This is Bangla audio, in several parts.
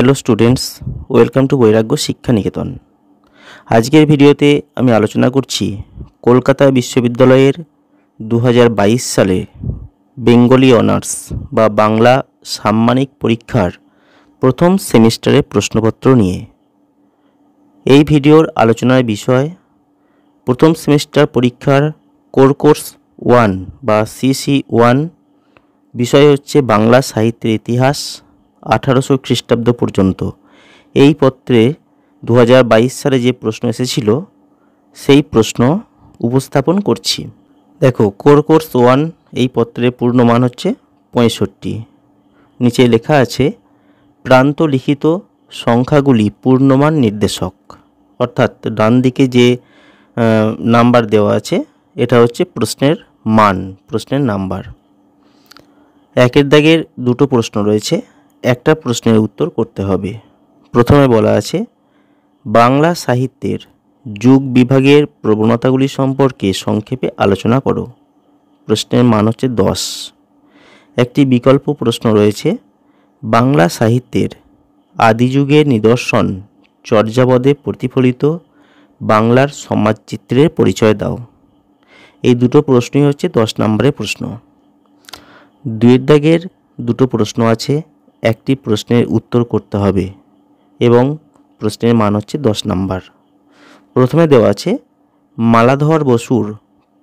হ্যালো স্টুডেন্টস ওয়েলকাম টু বৈরাগ্য শিক্ষা নিকেতন আজকের ভিডিওতে আমি আলোচনা করছি কলকাতা বিশ্ববিদ্যালয়ের দু সালে বেঙ্গলি অনার্স বা বাংলা সাম্মানিক পরীক্ষার প্রথম সেমিস্টারের প্রশ্নপত্র নিয়ে এই ভিডিওর আলোচনার বিষয় প্রথম সেমিস্টার পরীক্ষার কোর কোর্স ওয়ান বা সিসি ওয়ান বিষয় হচ্ছে বাংলা সাহিত্যের ইতিহাস আঠারোশো খ্রিস্টাব্দ পর্যন্ত এই পত্রে দু সালে যে প্রশ্ন এসেছিল সেই প্রশ্ন উপস্থাপন করছি দেখো কোর কোর্স ওয়ান এই পত্রের পূর্ণ মান হচ্ছে পঁয়ষট্টি নিচে লেখা আছে প্রান্ত লিখিত সংখ্যাগুলি পূর্ণমান নির্দেশক অর্থাৎ ডান দিকে যে নাম্বার দেওয়া আছে এটা হচ্ছে প্রশ্নের মান প্রশ্নের নাম্বার একের দাগের দুটো প্রশ্ন রয়েছে একটা প্রশ্নের উত্তর করতে হবে প্রথমে বলা আছে বাংলা সাহিত্যের যুগ বিভাগের প্রবণতাগুলি সম্পর্কে সংক্ষেপে আলোচনা করো প্রশ্নের মান হচ্ছে দশ একটি বিকল্প প্রশ্ন রয়েছে বাংলা সাহিত্যের আদিযুগের নিদর্শন চর্যাপদে প্রতিফলিত বাংলার সমাজচিত্রের পরিচয় দাও এই দুটো প্রশ্নই হচ্ছে দশ নম্বরের প্রশ্ন দুয়ের দাগের দুটো প্রশ্ন আছে একটি প্রশ্নের উত্তর করতে হবে এবং প্রশ্নের মান হচ্ছে দশ নাম্বার প্রথমে দেওয়া আছে মালাধর বসুর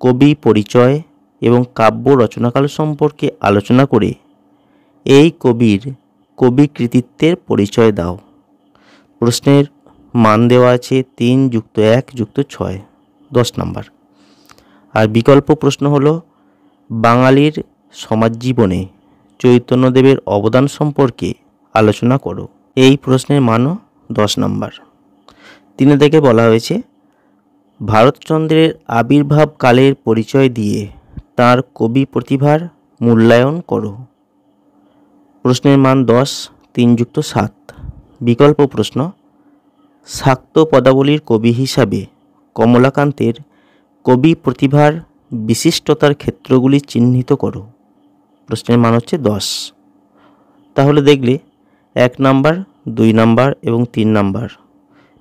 কবি পরিচয় এবং কাব্য রচনাকাল সম্পর্কে আলোচনা করে এই কবির কবি কৃতিত্বের পরিচয় দাও প্রশ্নের মান দেওয়া আছে তিন যুক্ত এক যুক্ত ছয় দশ নাম্বার আর বিকল্প প্রশ্ন হলো বাঙালির সমাজ জীবনে চৈতন্যদেবের অবদান সম্পর্কে আলোচনা করো এই প্রশ্নের মানও দশ নম্বর তিনি থেকে বলা হয়েছে ভারতচন্দ্রের আবির্ভাব কালের পরিচয় দিয়ে তার কবি প্রতিভার মূল্যায়ন করো প্রশ্নের মান দশ তিন যুক্ত সাত বিকল্প প্রশ্ন শাক্ত পদাবলীর কবি হিসাবে কমলাকান্তের কবি প্রতিভার বিশিষ্টতার ক্ষেত্রগুলি চিহ্নিত করো প্রশ্নের মান হচ্ছে দশ তাহলে দেখলে এক নাম্বার দুই নাম্বার এবং তিন নাম্বার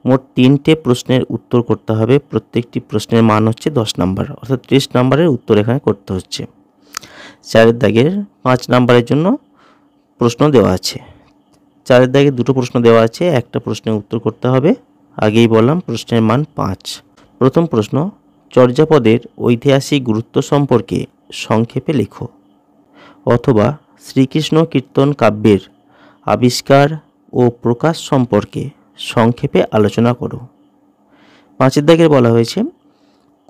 মোট তিনটে প্রশ্নের উত্তর করতে হবে প্রত্যেকটি প্রশ্নের মান হচ্ছে দশ নাম্বার অর্থাৎ ত্রিশ নাম্বারের উত্তর এখানে করতে হচ্ছে চারের দাগের পাঁচ নাম্বারের জন্য প্রশ্ন দেওয়া আছে চারের দাগে দুটো প্রশ্ন দেওয়া আছে একটা প্রশ্নের উত্তর করতে হবে আগেই বললাম প্রশ্নের মান পাঁচ প্রথম প্রশ্ন চর্যাপদের ঐতিহাসিক গুরুত্ব সম্পর্কে সংক্ষেপে লেখো অথবা শ্রীকৃষ্ণ কীর্তন কাব্যের আবিষ্কার ও প্রকাশ সম্পর্কে সংক্ষেপে আলোচনা করো পাঁচের দাগের বলা হয়েছে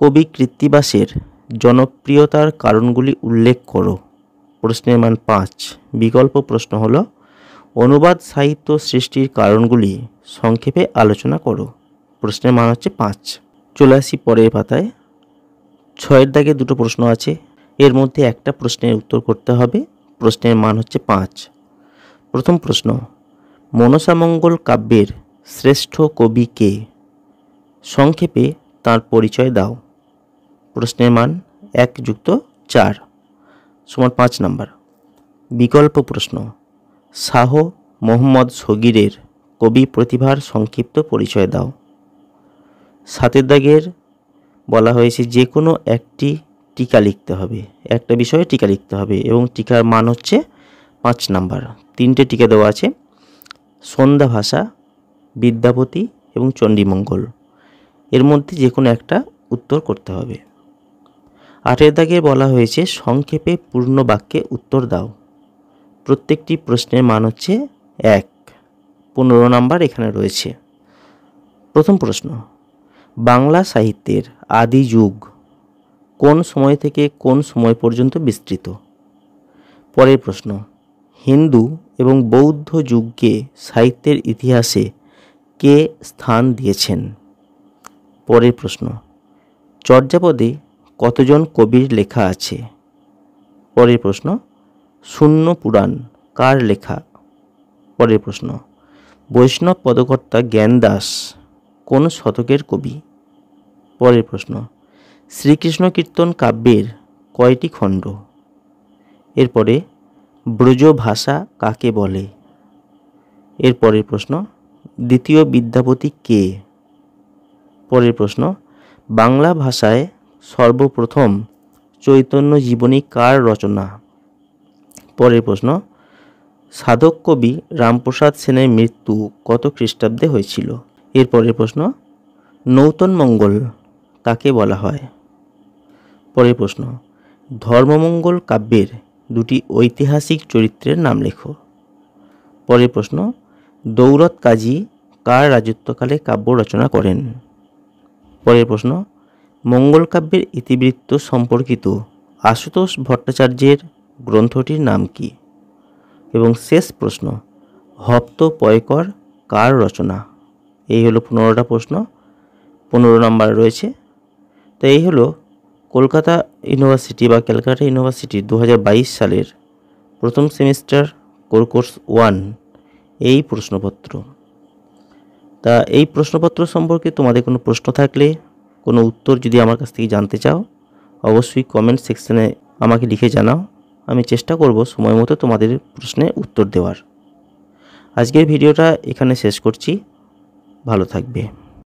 কবি কৃত্তিবাসের জনপ্রিয়তার কারণগুলি উল্লেখ করো প্রশ্নের মান পাঁচ বিকল্প প্রশ্ন হল অনুবাদ সাহিত্য সৃষ্টির কারণগুলি সংক্ষেপে আলোচনা করো প্রশ্নের মান হচ্ছে পাঁচ চলে আসি পরের পাতায় ছয়ের দাগে দুটো প্রশ্ন আছে এর মধ্যে একটা প্রশ্নের উত্তর করতে হবে প্রশ্নের মান হচ্ছে পাঁচ প্রথম প্রশ্ন মনসামঙ্গল কাব্যের শ্রেষ্ঠ কবি কে সংক্ষেপে তার পরিচয় দাও প্রশ্নের মান এক যুক্ত চার সমান পাঁচ নাম্বার বিকল্প প্রশ্ন শাহ মোহাম্মদ সগিরের কবি প্রতিভার সংক্ষিপ্ত পরিচয় দাও সাতের দাগের বলা হয়েছে যে কোনো একটি টিকা লিখতে হবে একটা বিষয়ে টিকা লিখতে হবে এবং টিকার মান হচ্ছে পাঁচ নাম্বার তিনটে টিকা দেওয়া আছে সন্ধ্যা ভাষা বিদ্যাপতি এবং চণ্ডীমঙ্গল এর মধ্যে যে কোনো একটা উত্তর করতে হবে আটের দাগে বলা হয়েছে সংক্ষেপে পূর্ণ বাক্যে উত্তর দাও প্রত্যেকটি প্রশ্নের মান হচ্ছে এক পনেরো নাম্বার এখানে রয়েছে প্রথম প্রশ্ন বাংলা সাহিত্যের আদি যুগ কোন সময় থেকে কোন সময় পর্যন্ত বিস্তৃত পরের প্রশ্ন হিন্দু এবং বৌদ্ধ যুগকে সাহিত্যের ইতিহাসে কে স্থান দিয়েছেন পরের প্রশ্ন চর্যাপদে কতজন কবির লেখা আছে পরের প্রশ্ন শূন্য পুরাণ কার লেখা পরের প্রশ্ন বৈষ্ণব পদকর্তা জ্ঞান দাস কোন শতকের কবি পরের প্রশ্ন শ্রীকৃষ্ণ কীর্তন কাব্যের কয়টি খণ্ড এরপরে ব্রজ ভাষা কাকে বলে এরপরের প্রশ্ন দ্বিতীয় বিদ্যাপতি কে পরের প্রশ্ন বাংলা ভাষায় সর্বপ্রথম চৈতন্য জীবনী কার রচনা পরের প্রশ্ন সাধক কবি রামপ্রসাদ সেনের মৃত্যু কত খ্রিস্টাব্দে হয়েছিল এরপরের প্রশ্ন নৌতন মঙ্গল কাকে বলা হয় পরের প্রশ্ন ধর্মমঙ্গল কাব্যের দুটি ঐতিহাসিক চরিত্রের নাম লেখো পরের প্রশ্ন দৌরত কাজী কার রাজত্বকালে কাব্য রচনা করেন পরের প্রশ্ন মঙ্গল কাব্যের ইতিবৃত্ত সম্পর্কিত আশুতোষ ভট্টাচার্যের গ্রন্থটির নাম কি এবং শেষ প্রশ্ন হপ্ত পয়কর কার রচনা এই হলো পনেরোটা প্রশ্ন পনেরো নম্বর রয়েছে তো এই হলো কলকাতা ইউনিভার্সিটি বা ক্যালকাটা ইউনিভার্সিটি দু সালের প্রথম সেমিস্টার কোর কোর্স ওয়ান এই প্রশ্নপত্র তা এই প্রশ্নপত্র সম্পর্কে তোমাদের কোনো প্রশ্ন থাকলে কোনো উত্তর যদি আমার কাছ থেকে জানতে চাও অবশ্যই কমেন্ট সেকশানে আমাকে লিখে জানাও আমি চেষ্টা করব সময় মতো তোমাদের প্রশ্নে উত্তর দেওয়ার আজকের ভিডিওটা এখানে শেষ করছি ভালো থাকবে